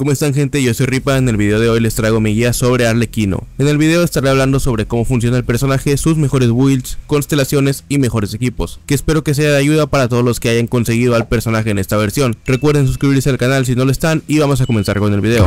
¿Cómo están gente? Yo soy Ripa, en el video de hoy les traigo mi guía sobre Arlequino. En el video estaré hablando sobre cómo funciona el personaje, sus mejores builds, constelaciones y mejores equipos, que espero que sea de ayuda para todos los que hayan conseguido al personaje en esta versión. Recuerden suscribirse al canal si no lo están y vamos a comenzar con el video.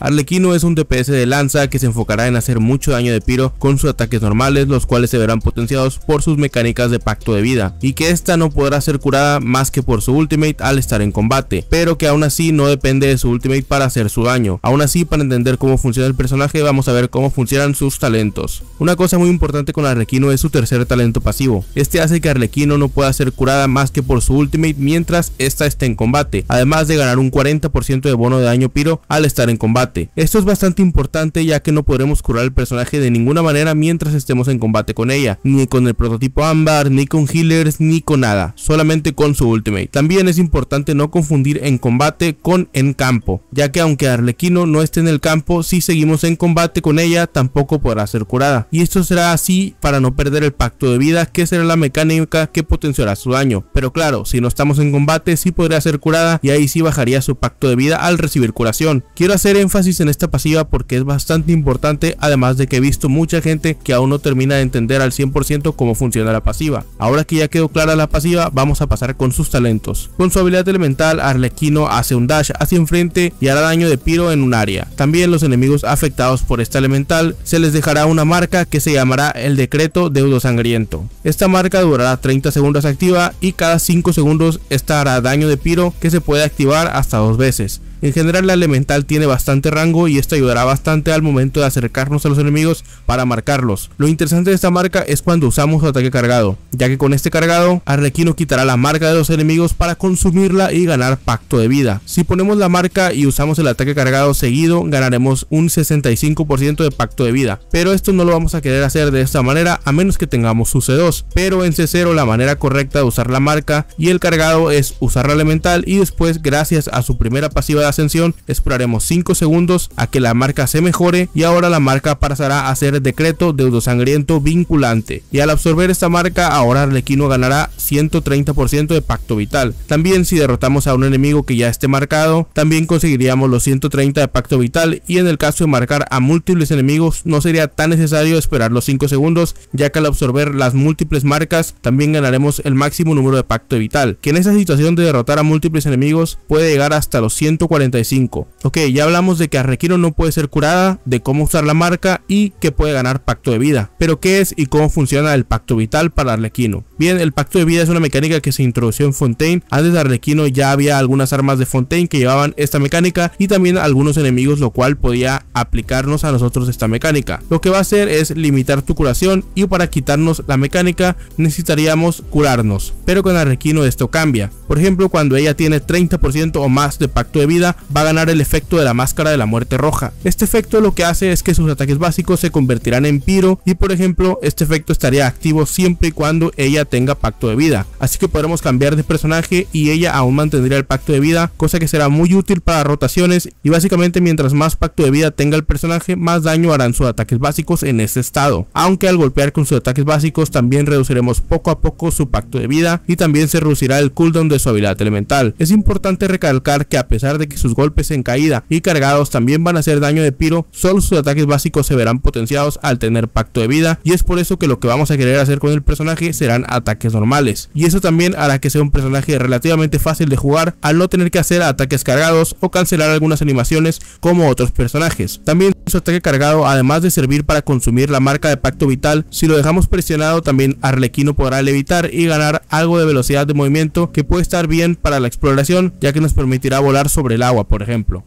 Arlequino es un DPS de lanza que se enfocará en hacer mucho daño de piro con sus ataques normales, los cuales se verán potenciados por sus mecánicas de pacto de vida, y que esta no podrá ser curada más que por su ultimate al estar en combate, pero que aún así no depende de su ultimate para hacer su daño. Aún así, para entender cómo funciona el personaje, vamos a ver cómo funcionan sus talentos. Una cosa muy importante con Arlequino es su tercer talento pasivo. Este hace que Arlequino no pueda ser curada más que por su ultimate mientras esta esté en combate, además de ganar un 40% de bono de daño piro al estar en combate. Esto es bastante importante ya que no podremos curar al personaje de ninguna manera mientras estemos en combate con ella, ni con el prototipo ámbar, ni con healers, ni con nada, solamente con su ultimate. También es importante no confundir en combate con en campo, ya que aunque Arlequino no esté en el campo, si seguimos en combate con ella tampoco podrá ser curada. Y esto será así para no perder el pacto de vida que será la mecánica que potenciará su daño. Pero claro, si no estamos en combate sí podría ser curada y ahí sí bajaría su pacto de vida al recibir curación. Quiero hacer énfasis en esta pasiva porque es bastante importante, además de que he visto mucha gente que aún no termina de entender al 100% cómo funciona la pasiva. Ahora que ya quedó clara la pasiva, vamos a pasar con sus talentos. Con su habilidad elemental, Arlequino hace un dash hacia enfrente y hará daño de piro en un área. También los enemigos afectados por esta elemental se les dejará una marca que se llamará el decreto deudo sangriento. Esta marca durará 30 segundos activa y cada 5 segundos esta hará daño de piro que se puede activar hasta dos veces. En general la elemental tiene bastante rango y esto ayudará bastante al momento de acercarnos a los enemigos para marcarlos. Lo interesante de esta marca es cuando usamos su ataque cargado, ya que con este cargado Arlequino quitará la marca de los enemigos para consumirla y ganar pacto de vida. Si ponemos la marca y usamos el ataque cargado seguido ganaremos un 65% de pacto de vida, pero esto no lo vamos a querer hacer de esta manera a menos que tengamos su C2, pero en C0 la manera correcta de usar la marca y el cargado es usar la elemental y después gracias a su primera pasiva de ascensión, esperaremos 5 segundos a que la marca se mejore y ahora la marca pasará a ser decreto deudosangriento vinculante. Y al absorber esta marca, ahora Equino ganará 130% de pacto vital. También si derrotamos a un enemigo que ya esté marcado, también conseguiríamos los 130 de pacto vital y en el caso de marcar a múltiples enemigos no sería tan necesario esperar los 5 segundos, ya que al absorber las múltiples marcas también ganaremos el máximo número de pacto vital, que en esa situación de derrotar a múltiples enemigos puede llegar hasta los 140 Ok, ya hablamos de que Arrequino no puede ser curada, de cómo usar la marca y que puede ganar pacto de vida. Pero ¿qué es y cómo funciona el pacto vital para Arlequino? Bien, el pacto de vida es una mecánica que se introdujo en Fontaine. Antes de Arlequino ya había algunas armas de Fontaine que llevaban esta mecánica y también algunos enemigos, lo cual podía aplicarnos a nosotros esta mecánica. Lo que va a hacer es limitar tu curación y para quitarnos la mecánica necesitaríamos curarnos. Pero con Arrequino, esto cambia. Por ejemplo, cuando ella tiene 30% o más de pacto de vida, va a ganar el efecto de la máscara de la muerte roja. Este efecto lo que hace es que sus ataques básicos se convertirán en piro y por ejemplo este efecto estaría activo siempre y cuando ella tenga pacto de vida. Así que podremos cambiar de personaje y ella aún mantendría el pacto de vida, cosa que será muy útil para rotaciones y básicamente mientras más pacto de vida tenga el personaje más daño harán sus ataques básicos en este estado. Aunque al golpear con sus ataques básicos también reduciremos poco a poco su pacto de vida y también se reducirá el cooldown de su habilidad elemental. Es importante recalcar que a pesar de que sus golpes en caída y cargados también van a hacer daño de piro, solo sus ataques básicos se verán potenciados al tener pacto de vida y es por eso que lo que vamos a querer hacer con el personaje serán ataques normales. Y eso también hará que sea un personaje relativamente fácil de jugar al no tener que hacer ataques cargados o cancelar algunas animaciones como otros personajes. También su ataque cargado además de servir para consumir la marca de pacto vital, si lo dejamos presionado también Arlequino podrá levitar y ganar algo de velocidad de movimiento que puede estar bien para la exploración ya que nos permitirá volar sobre el agua, por ejemplo.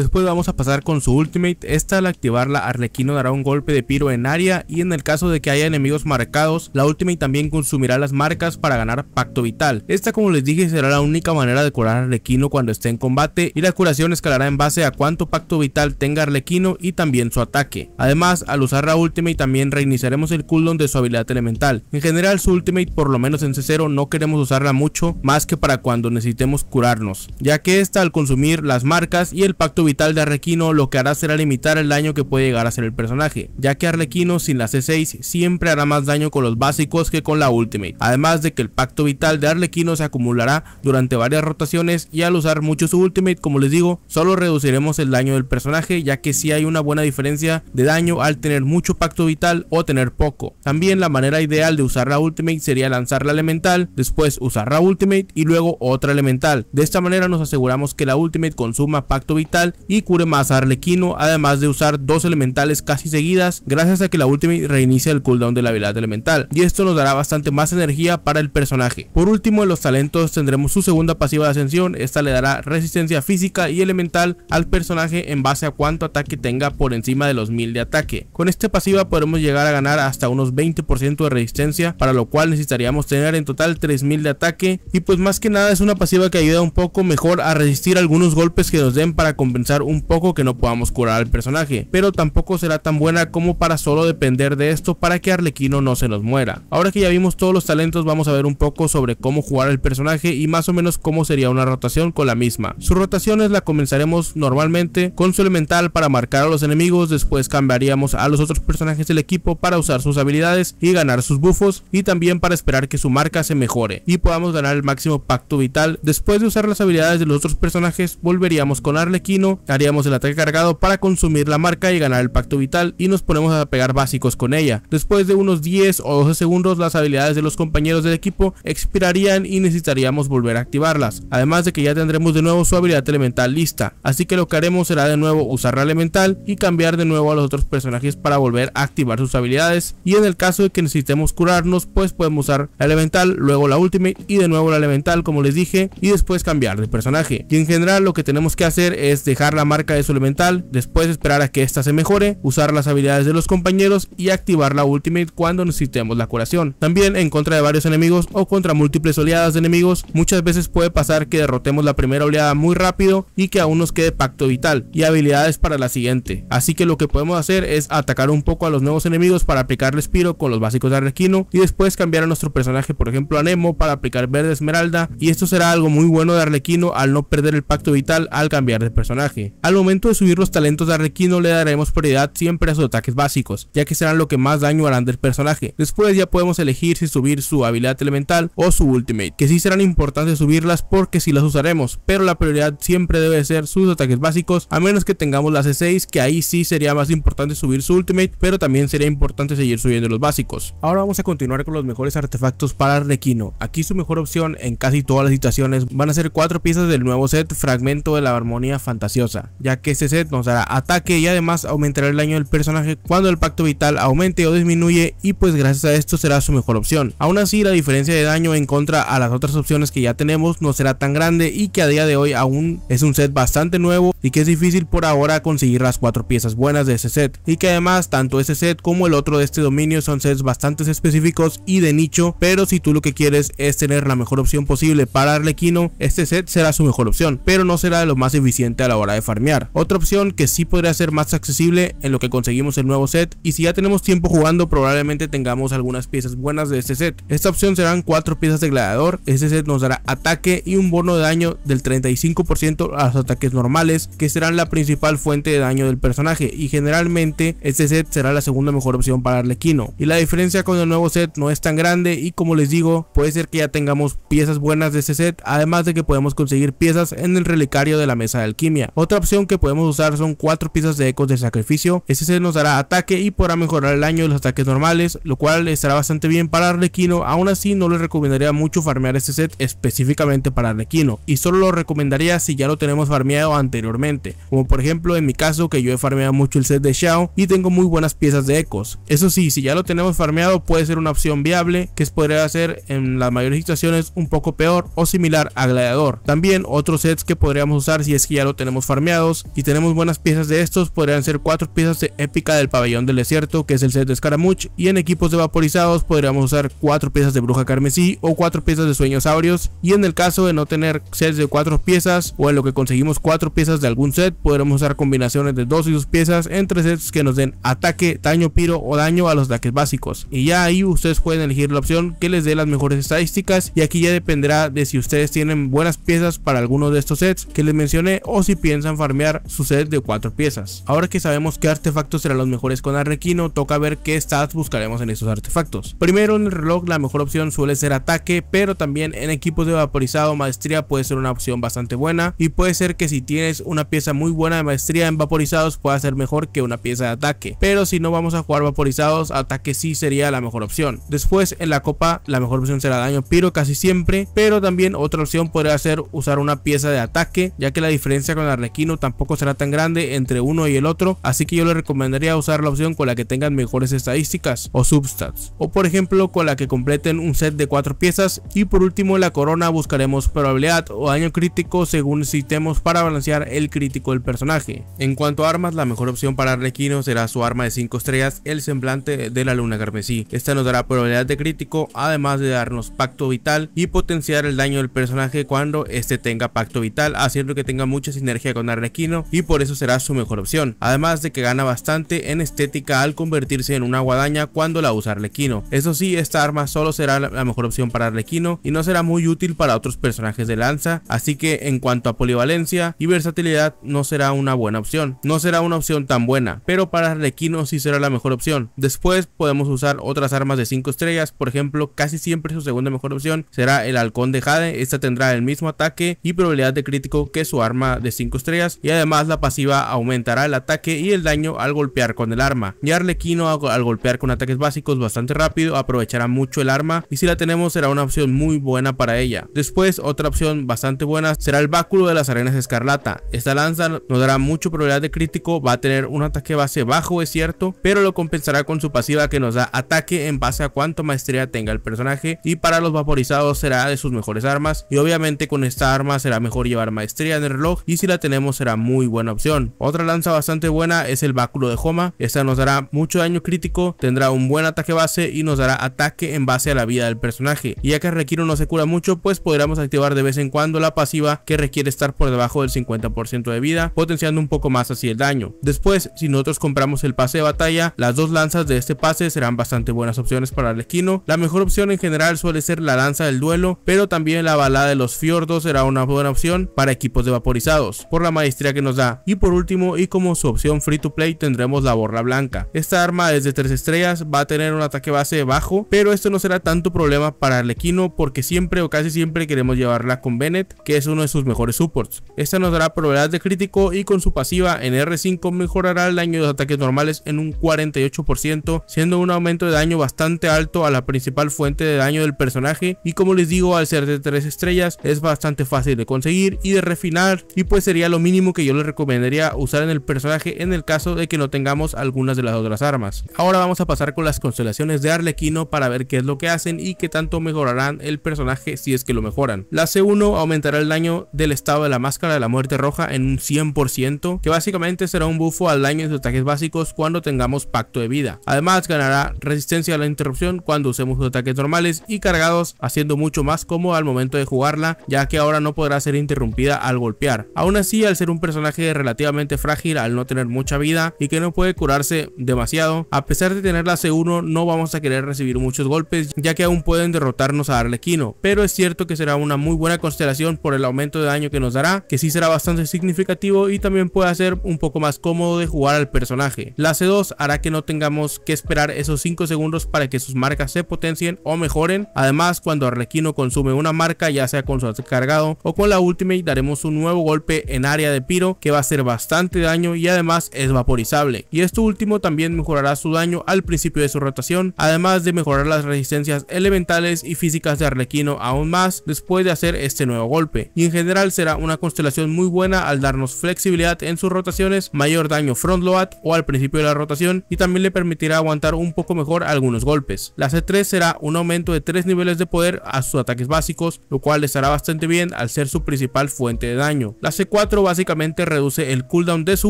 Después vamos a pasar con su ultimate, esta al activarla Arlequino dará un golpe de piro en área y en el caso de que haya enemigos marcados, la ultimate también consumirá las marcas para ganar pacto vital. Esta como les dije será la única manera de curar a Arlequino cuando esté en combate y la curación escalará en base a cuánto pacto vital tenga Arlequino y también su ataque. Además, al usar la ultimate también reiniciaremos el cooldown de su habilidad elemental. En general su ultimate por lo menos en C0 no queremos usarla mucho más que para cuando necesitemos curarnos, ya que esta al consumir las marcas y el pacto vital de Arlequino lo que hará será limitar el daño que puede llegar a hacer el personaje, ya que Arlequino sin la C6 siempre hará más daño con los básicos que con la Ultimate, además de que el pacto vital de Arlequino se acumulará durante varias rotaciones y al usar mucho su Ultimate, como les digo, solo reduciremos el daño del personaje, ya que si hay una buena diferencia de daño al tener mucho pacto vital o tener poco. También la manera ideal de usar la Ultimate sería lanzar la elemental, después usar la Ultimate y luego otra elemental. De esta manera nos aseguramos que la Ultimate consuma pacto vital y más más Arlequino, además de usar dos elementales casi seguidas, gracias a que la última reinicia el cooldown de la habilidad elemental, y esto nos dará bastante más energía para el personaje. Por último, en los talentos tendremos su segunda pasiva de ascensión, esta le dará resistencia física y elemental al personaje en base a cuánto ataque tenga por encima de los 1000 de ataque. Con esta pasiva podremos llegar a ganar hasta unos 20% de resistencia, para lo cual necesitaríamos tener en total 3000 de ataque, y pues más que nada es una pasiva que ayuda un poco mejor a resistir algunos golpes que nos den para compensar un poco que no podamos curar al personaje, pero tampoco será tan buena como para solo depender de esto para que Arlequino no se nos muera. Ahora que ya vimos todos los talentos vamos a ver un poco sobre cómo jugar al personaje y más o menos cómo sería una rotación con la misma. Sus rotaciones la comenzaremos normalmente con su elemental para marcar a los enemigos, después cambiaríamos a los otros personajes del equipo para usar sus habilidades y ganar sus buffos y también para esperar que su marca se mejore y podamos ganar el máximo pacto vital. Después de usar las habilidades de los otros personajes volveríamos con Arlequino haríamos el ataque cargado para consumir la marca y ganar el pacto vital y nos ponemos a pegar básicos con ella. Después de unos 10 o 12 segundos las habilidades de los compañeros del equipo expirarían y necesitaríamos volver a activarlas, además de que ya tendremos de nuevo su habilidad elemental lista, así que lo que haremos será de nuevo usar la elemental y cambiar de nuevo a los otros personajes para volver a activar sus habilidades y en el caso de que necesitemos curarnos pues podemos usar la elemental, luego la ultimate y de nuevo la elemental como les dije y después cambiar de personaje y en general lo que tenemos que hacer es de dejar la marca de su elemental, después esperar a que esta se mejore, usar las habilidades de los compañeros y activar la ultimate cuando necesitemos la curación. También en contra de varios enemigos o contra múltiples oleadas de enemigos, muchas veces puede pasar que derrotemos la primera oleada muy rápido y que aún nos quede pacto vital y habilidades para la siguiente. Así que lo que podemos hacer es atacar un poco a los nuevos enemigos para aplicar respiro con los básicos de Arlequino y después cambiar a nuestro personaje, por ejemplo a Nemo, para aplicar verde esmeralda y esto será algo muy bueno de Arlequino al no perder el pacto vital al cambiar de personaje. Al momento de subir los talentos de Arlequino le daremos prioridad siempre a sus ataques básicos, ya que serán lo que más daño harán del personaje. Después ya podemos elegir si subir su habilidad elemental o su ultimate, que sí serán importantes subirlas porque sí las usaremos, pero la prioridad siempre debe ser sus ataques básicos, a menos que tengamos las c e 6 que ahí sí sería más importante subir su ultimate, pero también sería importante seguir subiendo los básicos. Ahora vamos a continuar con los mejores artefactos para Arlequino. Aquí su mejor opción en casi todas las situaciones van a ser cuatro piezas del nuevo set Fragmento de la Armonía Fantasía ya que este set nos dará ataque y además aumentará el daño del personaje cuando el pacto vital aumente o disminuye y pues gracias a esto será su mejor opción. Aún así la diferencia de daño en contra a las otras opciones que ya tenemos no será tan grande y que a día de hoy aún es un set bastante nuevo y que es difícil por ahora conseguir las cuatro piezas buenas de ese set y que además tanto ese set como el otro de este dominio son sets bastante específicos y de nicho pero si tú lo que quieres es tener la mejor opción posible para Arlequino este set será su mejor opción pero no será de lo más eficiente a la hora de farmear. Otra opción que sí podría ser más accesible en lo que conseguimos el nuevo set y si ya tenemos tiempo jugando probablemente tengamos algunas piezas buenas de este set. Esta opción serán cuatro piezas de gladiador, este set nos dará ataque y un bono de daño del 35% a los ataques normales que serán la principal fuente de daño del personaje y generalmente este set será la segunda mejor opción para Arlequino y la diferencia con el nuevo set no es tan grande y como les digo puede ser que ya tengamos piezas buenas de este set además de que podemos conseguir piezas en el relicario de la mesa de alquimia. Otra opción que podemos usar son 4 piezas de ecos de sacrificio, este set nos dará ataque y podrá mejorar el daño de los ataques normales, lo cual estará bastante bien para Arlequino, aún así no les recomendaría mucho farmear este set específicamente para Arlequino, y solo lo recomendaría si ya lo tenemos farmeado anteriormente, como por ejemplo en mi caso que yo he farmeado mucho el set de Xiao y tengo muy buenas piezas de ecos. Eso sí, si ya lo tenemos farmeado puede ser una opción viable que podría ser en las mayores situaciones un poco peor o similar a Gladiador. También otros sets que podríamos usar si es que ya lo tenemos farmeados y tenemos buenas piezas de estos, podrían ser cuatro piezas de épica del pabellón del desierto, que es el set de escaramuch y en equipos de vaporizados podríamos usar cuatro piezas de bruja carmesí o cuatro piezas de sueños aureos y en el caso de no tener sets de cuatro piezas o en lo que conseguimos cuatro piezas de algún set, podremos usar combinaciones de dos y dos piezas entre sets que nos den ataque, daño piro o daño a los ataques básicos, y ya ahí ustedes pueden elegir la opción que les dé las mejores estadísticas, y aquí ya dependerá de si ustedes tienen buenas piezas para alguno de estos sets que les mencioné o si piensan en farmear su set de cuatro piezas. Ahora que sabemos qué artefactos serán los mejores con Arrequino, toca ver qué stats buscaremos en estos artefactos. Primero en el reloj la mejor opción suele ser ataque, pero también en equipos de vaporizado maestría puede ser una opción bastante buena y puede ser que si tienes una pieza muy buena de maestría en vaporizados pueda ser mejor que una pieza de ataque, pero si no vamos a jugar vaporizados, ataque sí sería la mejor opción. Después en la copa la mejor opción será daño piro casi siempre, pero también otra opción podría ser usar una pieza de ataque, ya que la diferencia con la Arlequino tampoco será tan grande entre uno y el otro, así que yo le recomendaría usar la opción con la que tengan mejores estadísticas o substats, o por ejemplo con la que completen un set de cuatro piezas y por último la corona buscaremos probabilidad o daño crítico según necesitemos para balancear el crítico del personaje. En cuanto a armas, la mejor opción para Arlequino será su arma de 5 estrellas, el semblante de la luna carmesí. Esta nos dará probabilidad de crítico, además de darnos pacto vital y potenciar el daño del personaje cuando este tenga pacto vital, haciendo que tenga mucha sinergia con Arlequino y por eso será su mejor opción, además de que gana bastante en estética al convertirse en una guadaña cuando la usa Arlequino. Eso sí, esta arma solo será la mejor opción para Arlequino y no será muy útil para otros personajes de lanza, así que en cuanto a polivalencia y versatilidad no será una buena opción, no será una opción tan buena, pero para Arlequino sí será la mejor opción. Después podemos usar otras armas de 5 estrellas, por ejemplo, casi siempre su segunda mejor opción será el Halcón de Jade, esta tendrá el mismo ataque y probabilidad de crítico que su arma de 5 estrellas y además la pasiva aumentará el ataque y el daño al golpear con el arma. Y Arlequino al golpear con ataques básicos bastante rápido aprovechará mucho el arma y si la tenemos será una opción muy buena para ella. Después otra opción bastante buena será el báculo de las arenas escarlata. Esta lanza nos dará mucho probabilidad de crítico, va a tener un ataque base bajo es cierto, pero lo compensará con su pasiva que nos da ataque en base a cuánto maestría tenga el personaje y para los vaporizados será de sus mejores armas y obviamente con esta arma será mejor llevar maestría en el reloj y si la tenemos será muy buena opción. Otra lanza bastante buena es el báculo de Homa. Esta nos dará mucho daño crítico, tendrá un buen ataque base y nos dará ataque en base a la vida del personaje. Y ya que Requiro no se cura mucho, pues podremos activar de vez en cuando la pasiva que requiere estar por debajo del 50% de vida, potenciando un poco más así el daño. Después, si nosotros compramos el pase de batalla, las dos lanzas de este pase serán bastante buenas opciones para el esquino. La mejor opción en general suele ser la lanza del duelo, pero también la balada de los fiordos será una buena opción para equipos de vaporizados por la maestría que nos da. Y por último y como su opción free to play tendremos la borra blanca. Esta arma es de 3 estrellas, va a tener un ataque base bajo, pero esto no será tanto problema para equino porque siempre o casi siempre queremos llevarla con Bennett, que es uno de sus mejores supports. Esta nos dará probabilidad de crítico y con su pasiva en R5 mejorará el daño de los ataques normales en un 48%, siendo un aumento de daño bastante alto a la principal fuente de daño del personaje y como les digo al ser de 3 estrellas es bastante fácil de conseguir y de refinar y pues sería lo mínimo que yo le recomendaría usar en el personaje en el caso de que no tengamos algunas de las otras armas. Ahora vamos a pasar con las constelaciones de Arlequino para ver qué es lo que hacen y qué tanto mejorarán el personaje si es que lo mejoran. La C1 aumentará el daño del estado de la máscara de la muerte roja en un 100%, que básicamente será un bufo al daño de sus ataques básicos cuando tengamos pacto de vida. Además ganará resistencia a la interrupción cuando usemos sus ataques normales y cargados, haciendo mucho más cómodo al momento de jugarla, ya que ahora no podrá ser interrumpida al golpear. Aún así al ser un personaje relativamente frágil, al no tener mucha vida y que no puede curarse demasiado, a pesar de tener la C1 no vamos a querer recibir muchos golpes ya que aún pueden derrotarnos a Arlequino, pero es cierto que será una muy buena constelación por el aumento de daño que nos dará, que sí será bastante significativo y también puede hacer un poco más cómodo de jugar al personaje. La C2 hará que no tengamos que esperar esos 5 segundos para que sus marcas se potencien o mejoren, además cuando Arlequino consume una marca ya sea con su cargado o con la ultimate daremos un nuevo golpe en área de piro que va a hacer bastante daño y además es vaporizable. Y esto último también mejorará su daño al principio de su rotación, además de mejorar las resistencias elementales y físicas de Arlequino aún más después de hacer este nuevo golpe. Y en general será una constelación muy buena al darnos flexibilidad en sus rotaciones, mayor daño front load o al principio de la rotación y también le permitirá aguantar un poco mejor algunos golpes. La C3 será un aumento de 3 niveles de poder a sus ataques básicos, lo cual estará bastante bien al ser su principal fuente de daño. La C4 básicamente reduce el cooldown de su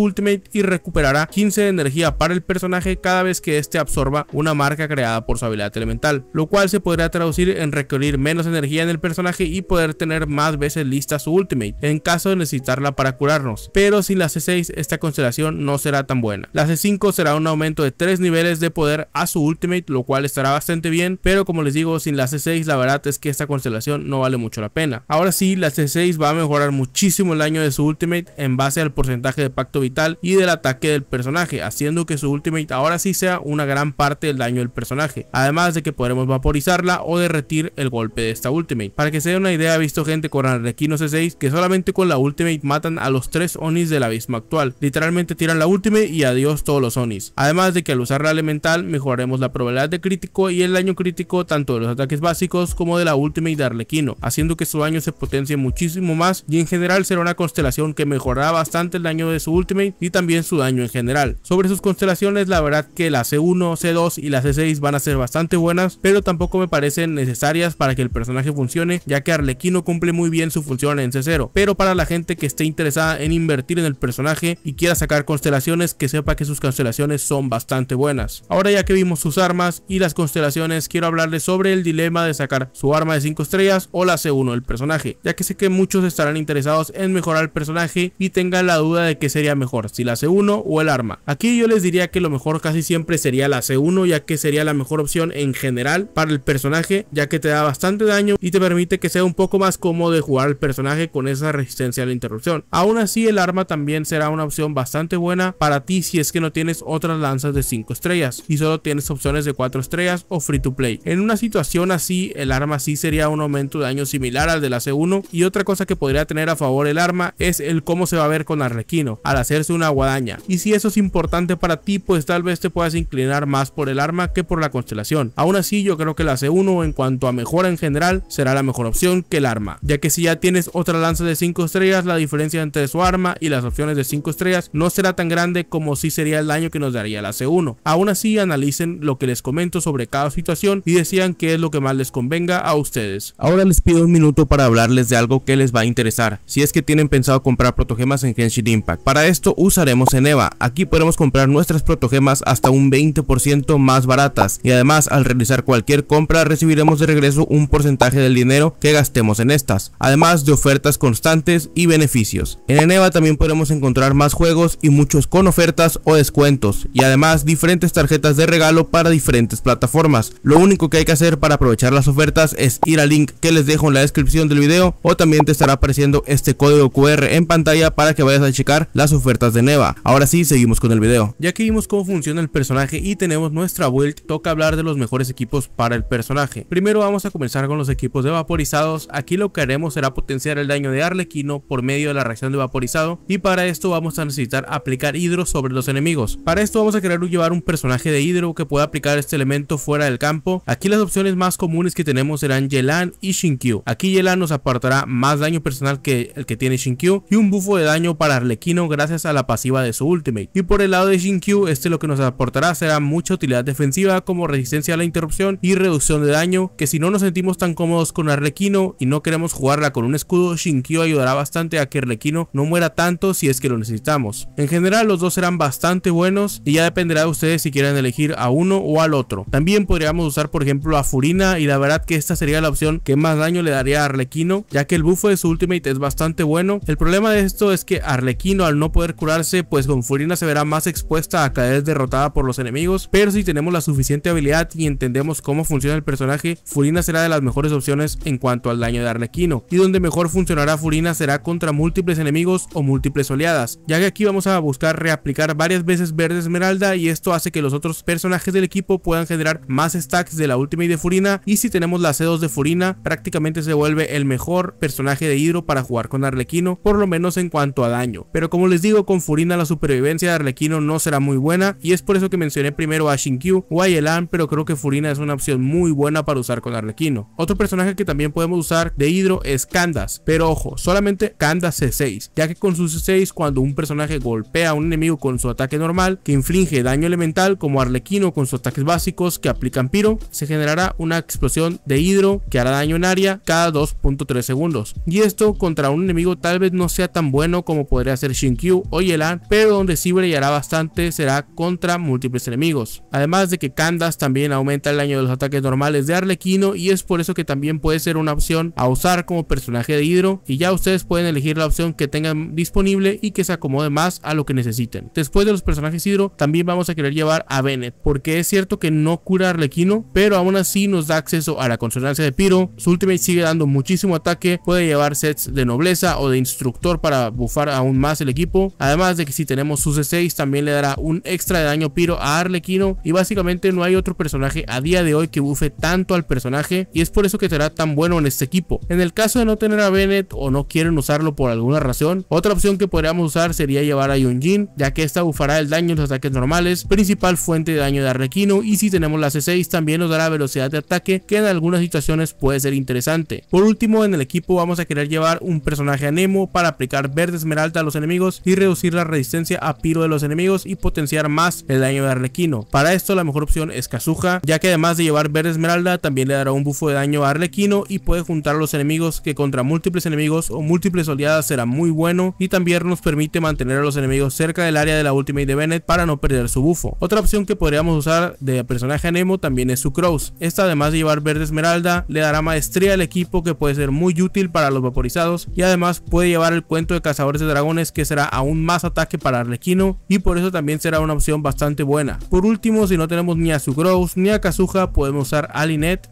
ultimate y recuperará 15 de energía para el personaje cada vez que éste absorba una marca creada por su habilidad elemental, lo cual se podría traducir en requerir menos energía en el personaje y poder tener más veces lista su ultimate en caso de necesitarla para curarnos, pero sin la C6 esta constelación no será tan buena. La C5 será un aumento de 3 niveles de poder a su ultimate, lo cual estará bastante bien, pero como les digo, sin la C6 la verdad es que esta constelación no vale mucho la pena. Ahora sí, la C6 va a mejorar muchísimo el daño de su ultimate en base al porcentaje de pacto vital y del ataque del personaje, haciendo que su ultimate ahora sí sea una gran parte del daño del personaje, además de que podremos vaporizarla o derretir el golpe de esta ultimate. Para que se dé una idea, he visto gente con Arlequino C6 que solamente con la ultimate matan a los tres Onis del abismo actual, literalmente tiran la ultimate y adiós todos los Onis, además de que al usar la elemental mejoraremos la probabilidad de crítico y el daño crítico tanto de los ataques básicos como de la ultimate de Arlequino, haciendo que su daño se potencie muchísimo más y en general será una constelación que mejorará bastante el daño de su ultimate y también su daño en general. Sobre sus constelaciones la verdad que la C1, C2 y la C6 van a ser bastante buenas, pero tampoco me parecen necesarias para que el personaje funcione, ya que Arlequino cumple muy bien su función en C0, pero para la gente que esté interesada en invertir en el personaje y quiera sacar constelaciones, que sepa que sus constelaciones son bastante buenas. Ahora ya que vimos sus armas y las constelaciones, quiero hablarles sobre el dilema de sacar su arma de 5 estrellas o la C1 del personaje, ya que sé que muchos estarán interesados en mejorar el personaje personaje y tengan la duda de que sería mejor, si la C1 o el arma. Aquí yo les diría que lo mejor casi siempre sería la C1 ya que sería la mejor opción en general para el personaje ya que te da bastante daño y te permite que sea un poco más cómodo de jugar al personaje con esa resistencia a la interrupción. Aún así el arma también será una opción bastante buena para ti si es que no tienes otras lanzas de 5 estrellas y solo tienes opciones de 4 estrellas o free to play. En una situación así el arma sí sería un aumento de daño similar al de la C1 y otra cosa que podría tener a favor el arma es el cómo se va a ver con Arlequino al hacerse una guadaña. Y si eso es importante para ti, pues tal vez te puedas inclinar más por el arma que por la constelación. Aún así, yo creo que la C1 en cuanto a mejora en general será la mejor opción que el arma, ya que si ya tienes otra lanza de 5 estrellas, la diferencia entre su arma y las opciones de 5 estrellas no será tan grande como si sería el daño que nos daría la C1. Aún así, analicen lo que les comento sobre cada situación y decían qué es lo que más les convenga a ustedes. Ahora les pido un minuto para hablarles de algo que les va a interesar. Si es que tienen pensado comprar protogemas en Genshin Impact. Para esto usaremos Eneva, aquí podemos comprar nuestras protogemas hasta un 20% más baratas y además al realizar cualquier compra recibiremos de regreso un porcentaje del dinero que gastemos en estas, además de ofertas constantes y beneficios. En Eneva también podemos encontrar más juegos y muchos con ofertas o descuentos y además diferentes tarjetas de regalo para diferentes plataformas. Lo único que hay que hacer para aprovechar las ofertas es ir al link que les dejo en la descripción del video o también te estará apareciendo este código QR en pantalla para que vayas a checar las ofertas de Neva. Ahora sí, seguimos con el video. Ya que vimos cómo funciona el personaje y tenemos nuestra vuelta. toca hablar de los mejores equipos para el personaje. Primero vamos a comenzar con los equipos de vaporizados. Aquí lo que haremos será potenciar el daño de Arlequino por medio de la reacción de vaporizado y para esto vamos a necesitar aplicar hidro sobre los enemigos. Para esto vamos a querer llevar un personaje de hidro que pueda aplicar este elemento fuera del campo. Aquí las opciones más comunes que tenemos serán Yelan y Shinkyu. Aquí Yelan nos apartará más daño personal que el que tiene Shinkyu y un bufo de daño para Arlequino gracias a la pasiva de su ultimate. Y por el lado de Shinkyu, este lo que nos aportará será mucha utilidad defensiva como resistencia a la interrupción y reducción de daño, que si no nos sentimos tan cómodos con Arlequino y no queremos jugarla con un escudo, Shinkyu ayudará bastante a que Arlequino no muera tanto si es que lo necesitamos. En general los dos serán bastante buenos y ya dependerá de ustedes si quieren elegir a uno o al otro. También podríamos usar por ejemplo a Furina y la verdad que esta sería la opción que más daño le daría a Arlequino, ya que el bufo de su ultimate es bastante bueno. El problema el problema de esto es que Arlequino al no poder curarse, pues con furina se verá más expuesta a caer derrotada por los enemigos, pero si tenemos la suficiente habilidad y entendemos cómo funciona el personaje, Furina será de las mejores opciones en cuanto al daño de Arlequino, y donde mejor funcionará Furina será contra múltiples enemigos o múltiples oleadas, ya que aquí vamos a buscar reaplicar varias veces Verde Esmeralda y esto hace que los otros personajes del equipo puedan generar más stacks de la última y de Furina, y si tenemos la C2 de Furina, prácticamente se vuelve el mejor personaje de Hidro para jugar con Arlequino, lo menos en cuanto a daño. Pero como les digo, con Furina la supervivencia de Arlequino no será muy buena y es por eso que mencioné primero a Shinkyu o a Yelan, pero creo que Furina es una opción muy buena para usar con Arlequino. Otro personaje que también podemos usar de Hidro es kandas pero ojo, solamente kandas C6, ya que con su C6 cuando un personaje golpea a un enemigo con su ataque normal que inflige daño elemental como Arlequino con sus ataques básicos que aplican Piro, se generará una explosión de Hidro que hará daño en área cada 2.3 segundos. Y esto contra un enemigo tal vez no no sea tan bueno como podría ser Shinkyu o Yelan, pero donde sí brillará bastante será contra múltiples enemigos. Además de que Candas también aumenta el daño de los ataques normales de Arlequino y es por eso que también puede ser una opción a usar como personaje de Hidro y ya ustedes pueden elegir la opción que tengan disponible y que se acomode más a lo que necesiten. Después de los personajes Hidro también vamos a querer llevar a Bennett porque es cierto que no cura Arlequino pero aún así nos da acceso a la consonancia de Piro, su ultimate sigue dando muchísimo ataque, puede llevar sets de nobleza o de instrucción para bufar aún más el equipo. Además de que si tenemos su C6 e también le dará un extra de daño piro a Arlequino y básicamente no hay otro personaje a día de hoy que bufe tanto al personaje y es por eso que será tan bueno en este equipo. En el caso de no tener a Bennett o no quieren usarlo por alguna razón, otra opción que podríamos usar sería llevar a Yunjin ya que esta bufará el daño en los ataques normales, principal fuente de daño de Arlequino y si tenemos la C6 e también nos dará velocidad de ataque que en algunas situaciones puede ser interesante. Por último en el equipo vamos a querer llevar un personaje a para aplicar verde esmeralda a los enemigos y reducir la resistencia a piro de los enemigos y potenciar más el daño de Arlequino. Para esto la mejor opción es Kazuha, ya que además de llevar verde esmeralda también le dará un bufo de daño a Arlequino y puede juntar a los enemigos que contra múltiples enemigos o múltiples oleadas será muy bueno y también nos permite mantener a los enemigos cerca del área de la ultimate de Bennett para no perder su bufo. Otra opción que podríamos usar de personaje Nemo también es su Cross. Esta además de llevar verde esmeralda le dará maestría al equipo que puede ser muy útil para los vaporizados y además puede llevar el cuento de Cazadores de Dragones que será aún más ataque para Arlequino y por eso también será una opción bastante buena. Por último, si no tenemos ni a Sugrows ni a Kazuha, podemos usar a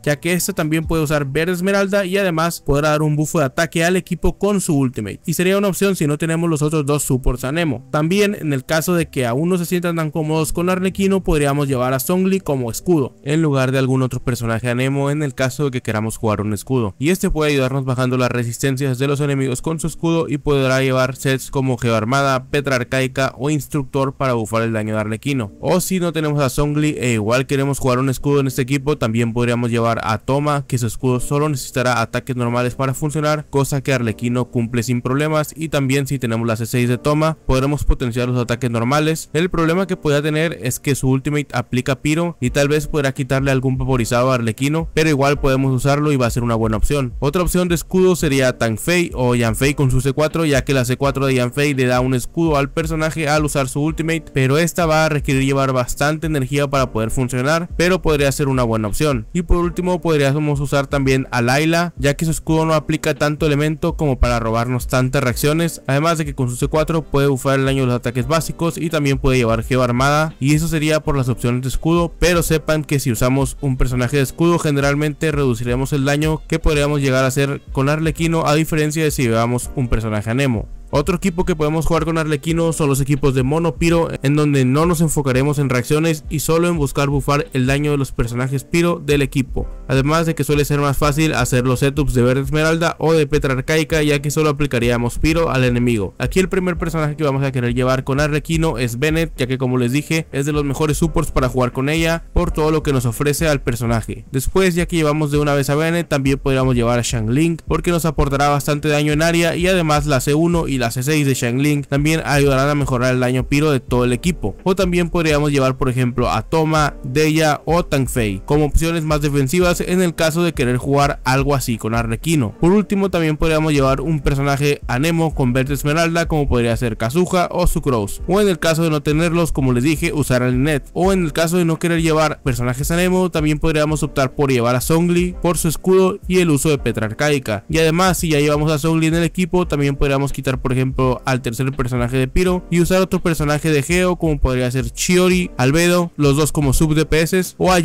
ya que esta también puede usar Verde Esmeralda y además podrá dar un buffo de ataque al equipo con su ultimate. Y sería una opción si no tenemos los otros dos supports a Nemo. También, en el caso de que aún no se sientan tan cómodos con Arlequino, podríamos llevar a Songli como escudo, en lugar de algún otro personaje a Nemo en el caso de que queramos jugar un escudo. Y este puede ayudarnos bajando las resistencias de los enemigos con su escudo y podrá llevar sets como Geoarmada, Petra Arcaica o Instructor para bufar el daño de Arlequino. O si no tenemos a Zongli e igual queremos jugar un escudo en este equipo, también podríamos llevar a Toma, que su escudo solo necesitará ataques normales para funcionar, cosa que Arlequino cumple sin problemas y también si tenemos la C6 e de Toma, podremos potenciar los ataques normales. El problema que podría tener es que su ultimate aplica Piro y tal vez podrá quitarle algún vaporizado a Arlequino, pero igual podemos usarlo y va a ser una buena opción. Otra opción de escudo sería Fei o Fei con su secuencia ya que la C4 de Yanfei le da un escudo al personaje al usar su ultimate, pero esta va a requerir llevar bastante energía para poder funcionar, pero podría ser una buena opción. Y por último podríamos usar también a Laila, ya que su escudo no aplica tanto elemento como para robarnos tantas reacciones, además de que con su C4 puede bufar el daño de los ataques básicos y también puede llevar geo armada, y eso sería por las opciones de escudo, pero sepan que si usamos un personaje de escudo generalmente reduciremos el daño que podríamos llegar a hacer con Arlequino a diferencia de si llevamos un personaje personaje otro equipo que podemos jugar con Arlequino son los equipos de Mono Piro, en donde no nos enfocaremos en reacciones y solo en buscar bufar el daño de los personajes Piro del equipo. Además de que suele ser más fácil hacer los setups de Verde Esmeralda o de Petra Arcaica, ya que solo aplicaríamos Piro al enemigo. Aquí el primer personaje que vamos a querer llevar con Arlequino es Bennett, ya que como les dije, es de los mejores supports para jugar con ella, por todo lo que nos ofrece al personaje. Después, ya que llevamos de una vez a Bennett, también podríamos llevar a Shang Ling, porque nos aportará bastante daño en área y además la C1 y la la C6 de Shangling también ayudarán a mejorar el daño piro de todo el equipo. O también podríamos llevar por ejemplo a Toma, Deya o Fei como opciones más defensivas en el caso de querer jugar algo así con Arlequino. Por último también podríamos llevar un personaje anemo con verde esmeralda como podría ser Kazuha o Sucrose. O en el caso de no tenerlos como les dije usar al Net. O en el caso de no querer llevar personajes anemo también podríamos optar por llevar a Songli por su escudo y el uso de Petra Arcaica. Y además si ya llevamos a Songli en el equipo también podríamos quitar por ejemplo, al tercer personaje de Piro y usar otro personaje de Geo, como podría ser Chiori, Albedo, los dos como sub DPS, o a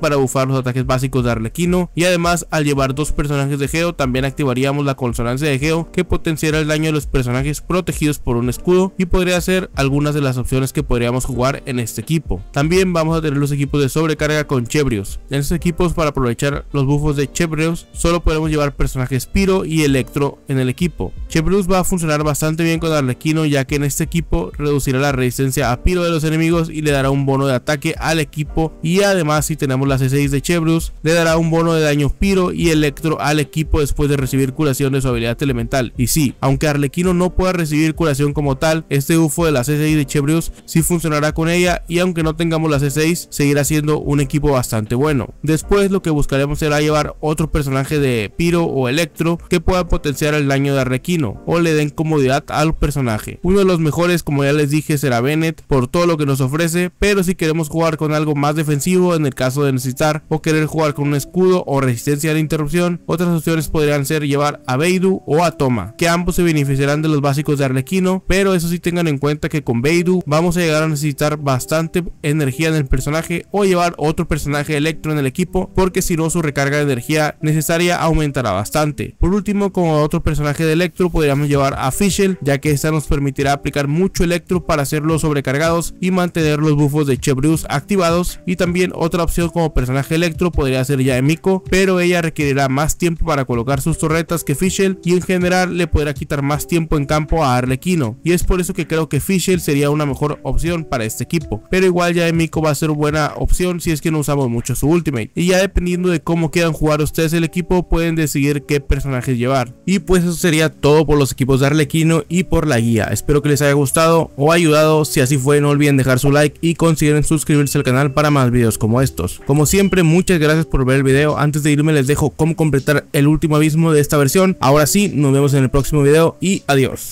para bufar los ataques básicos de Arlequino. Y además, al llevar dos personajes de Geo, también activaríamos la consonancia de Geo, que potenciará el daño de los personajes protegidos por un escudo, y podría ser algunas de las opciones que podríamos jugar en este equipo. También vamos a tener los equipos de sobrecarga con Chebrios. En estos equipos, para aprovechar los bufos de Chebrios, solo podemos llevar personajes Piro y Electro en el equipo. Chebrios va a funcionar bastante bastante bien con Arlequino ya que en este equipo reducirá la resistencia a piro de los enemigos y le dará un bono de ataque al equipo y además si tenemos la C6 e de Chebrus le dará un bono de daño piro y electro al equipo después de recibir curación de su habilidad elemental. Y sí, aunque Arlequino no pueda recibir curación como tal, este UFO de la C6 e de Chebrus sí funcionará con ella y aunque no tengamos la C6 e seguirá siendo un equipo bastante bueno. Después lo que buscaremos será llevar otro personaje de piro o electro que pueda potenciar el daño de Arlequino o le den como comodidad al personaje. Uno de los mejores, como ya les dije, será Bennett por todo lo que nos ofrece, pero si queremos jugar con algo más defensivo en el caso de necesitar o querer jugar con un escudo o resistencia a la interrupción, otras opciones podrían ser llevar a Beidu o a Toma, que ambos se beneficiarán de los básicos de Arlequino, pero eso sí tengan en cuenta que con Beidu vamos a llegar a necesitar bastante energía en el personaje o llevar otro personaje electro en el equipo, porque si no su recarga de energía necesaria aumentará bastante. Por último, como otro personaje de electro podríamos llevar a ya que esta nos permitirá aplicar mucho Electro para hacerlos sobrecargados y mantener los buffos de Chevreuse activados. Y también otra opción como personaje Electro podría ser ya Emiko, pero ella requerirá más tiempo para colocar sus torretas que Fischl y en general le podrá quitar más tiempo en campo a Arlequino. Y es por eso que creo que Fischl sería una mejor opción para este equipo. Pero igual ya Emiko va a ser buena opción si es que no usamos mucho su ultimate. Y ya dependiendo de cómo quieran jugar ustedes el equipo pueden decidir qué personajes llevar. Y pues eso sería todo por los equipos de Arlequino y por la guía. Espero que les haya gustado o ayudado. Si así fue, no olviden dejar su like y consideren suscribirse al canal para más videos como estos. Como siempre, muchas gracias por ver el video. Antes de irme les dejo cómo completar el último abismo de esta versión. Ahora sí, nos vemos en el próximo video y adiós.